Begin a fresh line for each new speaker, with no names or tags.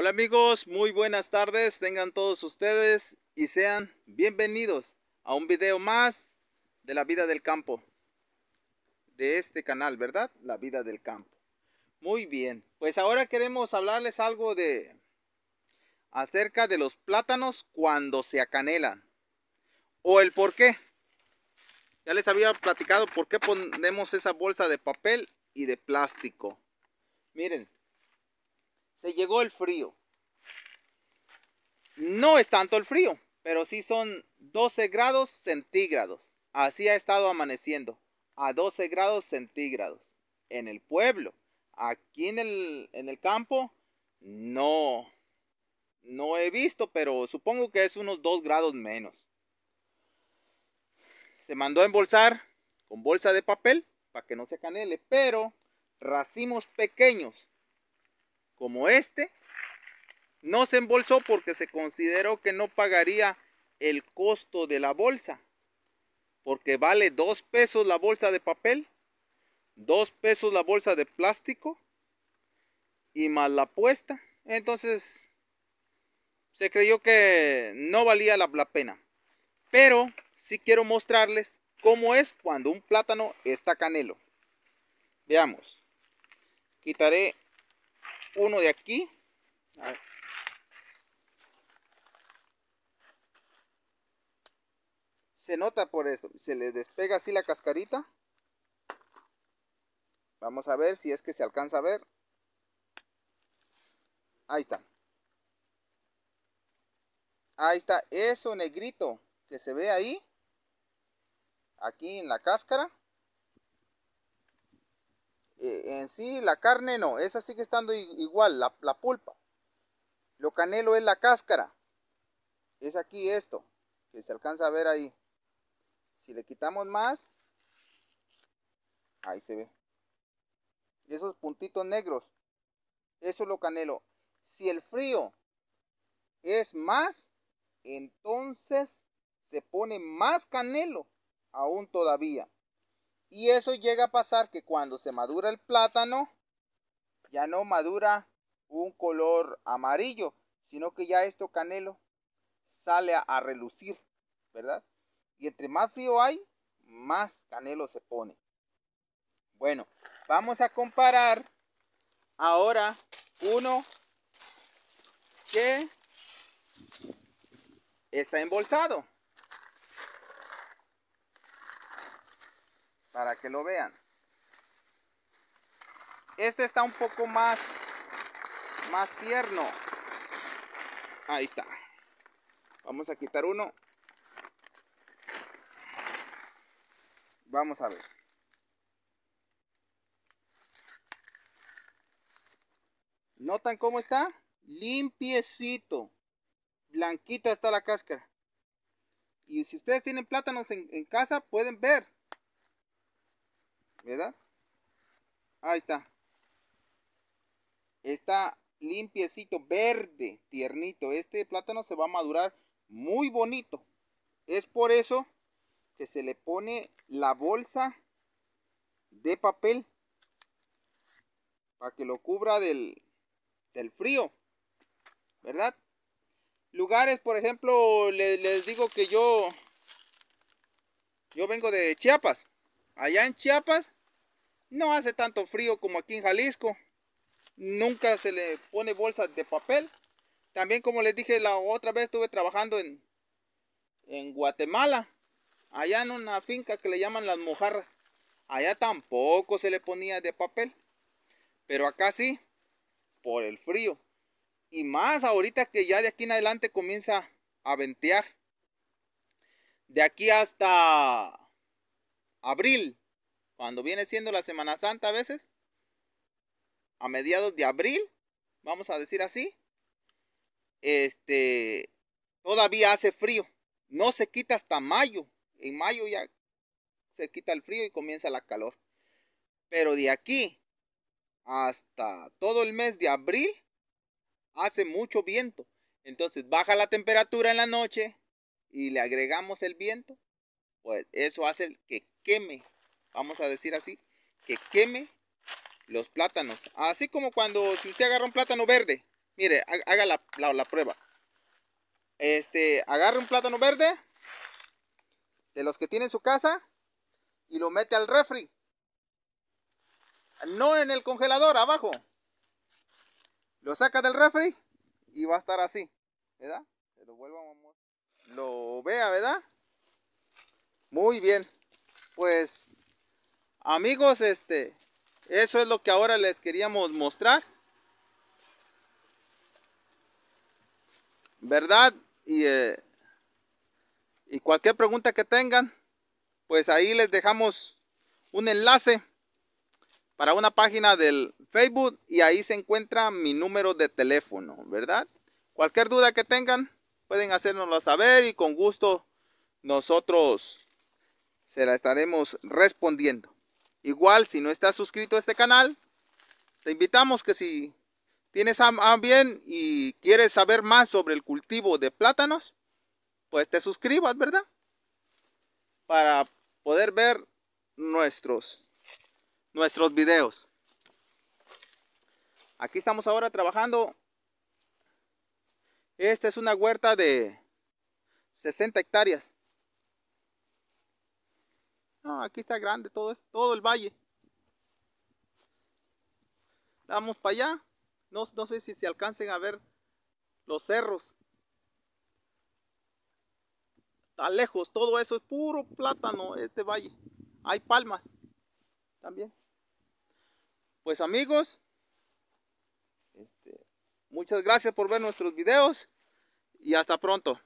Hola amigos, muy buenas tardes, tengan todos ustedes y sean bienvenidos a un video más de la vida del campo. De este canal, ¿verdad? La vida del campo. Muy bien, pues ahora queremos hablarles algo de acerca de los plátanos cuando se acanelan o el por qué. Ya les había platicado por qué ponemos esa bolsa de papel y de plástico. Miren, se llegó el frío. No es tanto el frío, pero sí son 12 grados centígrados. Así ha estado amaneciendo, a 12 grados centígrados. En el pueblo, aquí en el, en el campo, no, no he visto, pero supongo que es unos 2 grados menos. Se mandó a embolsar con bolsa de papel para que no se canele, pero racimos pequeños como este, no se embolsó porque se consideró que no pagaría el costo de la bolsa. Porque vale dos pesos la bolsa de papel, Dos pesos la bolsa de plástico y más la puesta. Entonces se creyó que no valía la, la pena. Pero sí quiero mostrarles cómo es cuando un plátano está canelo. Veamos. Quitaré uno de aquí. Se nota por esto. Se le despega así la cascarita. Vamos a ver si es que se alcanza a ver. Ahí está. Ahí está. Eso negrito que se ve ahí. Aquí en la cáscara. Eh, en sí la carne no, esa sigue estando igual, la, pulpa. Lo canelo es la cáscara. Es aquí esto, que se alcanza a ver ahí. Si le quitamos más, ahí se ve. Esos puntitos negros, eso es lo canelo. Si el frío es más, entonces se pone más canelo aún todavía. Y eso llega a pasar que cuando se madura el plátano, ya no madura un color amarillo, sino que ya esto canelo sale a, relucir, ¿verdad? Y entre más frío hay, más canelo se pone. Bueno, vamos a comparar ahora uno que está embolsado. para que lo vean. Este está un poco más, más tierno. Ahí está. Vamos a quitar uno. Vamos a ver. ¿Notan cómo está? Limpiecito. Blanquita está la cáscara. Y si ustedes tienen plátanos en casa, pueden ver. ¿verdad? Ahí está. Está limpiecito, verde, tiernito. Este plátano se va a madurar muy bonito. Es por eso que se le pone la bolsa de papel para que lo cubra del, frío, ¿verdad? Lugares, por ejemplo, les digo que yo, yo vengo de Chiapas. Allá en Chiapas no hace tanto frío como aquí en Jalisco. Nunca se le pone bolsas de papel. También como les dije la otra vez estuve trabajando en, en Guatemala. Allá en una finca que le llaman las mojarras. Allá tampoco se le ponía de papel. Pero acá sí, por el frío. Y más ahorita que ya de aquí en adelante comienza a ventear. De aquí hasta abril, cuando viene siendo la Semana Santa a veces, a mediados de abril, vamos a decir así, este, todavía hace frío. No se quita hasta mayo. En mayo ya se quita el frío y comienza la calor. Pero de aquí hasta todo el mes de abril hace mucho viento. Entonces baja la temperatura en la noche y le agregamos el viento. Pues eso hace que queme, vamos a decir así, que queme los plátanos. Así como cuando si usted agarra un plátano verde, mire, haga la, prueba. Este, agarra un plátano verde de los que tiene en su casa y lo mete al refri. No en el congelador, abajo. Lo saca del refri y va a estar así, ¿verdad? lo vuelvo a Lo vea, ¿verdad? Muy bien pues amigos, este, eso es lo que ahora les queríamos mostrar. ¿Verdad? Y, eh, y cualquier pregunta que tengan, pues ahí les dejamos un enlace para una página del Facebook y ahí se encuentra mi número de teléfono, ¿verdad? Cualquier duda que tengan, pueden hacérnoslo saber y con gusto nosotros se la estaremos respondiendo. Igual, si no estás suscrito a este canal, te invitamos que si tienes a, bien y quieres saber más sobre el cultivo de plátanos, pues te suscribas, ¿verdad? Para poder ver nuestros, nuestros videos. Aquí estamos ahora trabajando. Esta es una huerta de 60 hectáreas aquí está grande todo todo el valle. Vamos para allá. No, no sé si se alcancen a ver los cerros. Está lejos, todo eso es puro plátano, este valle. Hay palmas también. Pues amigos, este, muchas gracias por ver nuestros videos y hasta pronto.